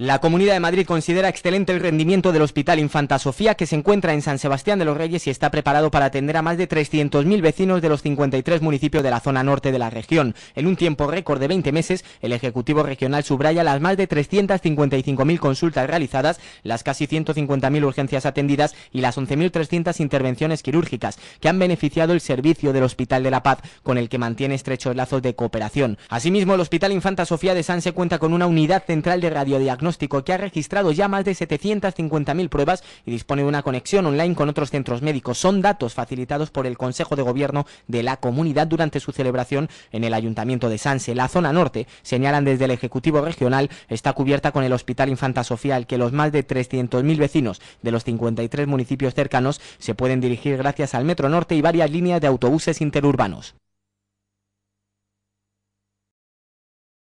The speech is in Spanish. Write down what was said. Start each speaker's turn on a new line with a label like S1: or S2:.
S1: La Comunidad de Madrid considera excelente el rendimiento del Hospital Infanta Sofía, que se encuentra en San Sebastián de los Reyes y está preparado para atender a más de 300.000 vecinos de los 53 municipios de la zona norte de la región. En un tiempo récord de 20 meses, el Ejecutivo Regional subraya las más de 355.000 consultas realizadas, las casi 150.000 urgencias atendidas y las 11.300 intervenciones quirúrgicas, que han beneficiado el servicio del Hospital de la Paz, con el que mantiene estrechos lazos de cooperación. Asimismo, el Hospital Infanta Sofía de se cuenta con una unidad central de radiodiagnóstico que ha registrado ya más de 750.000 pruebas y dispone de una conexión online con otros centros médicos. Son datos facilitados por el Consejo de Gobierno de la comunidad durante su celebración en el Ayuntamiento de Sanse. La zona norte, señalan desde el Ejecutivo Regional, está cubierta con el Hospital Infanta Sofía, al que los más de 300.000 vecinos de los 53 municipios cercanos se pueden dirigir gracias al Metro Norte y varias líneas de autobuses interurbanos.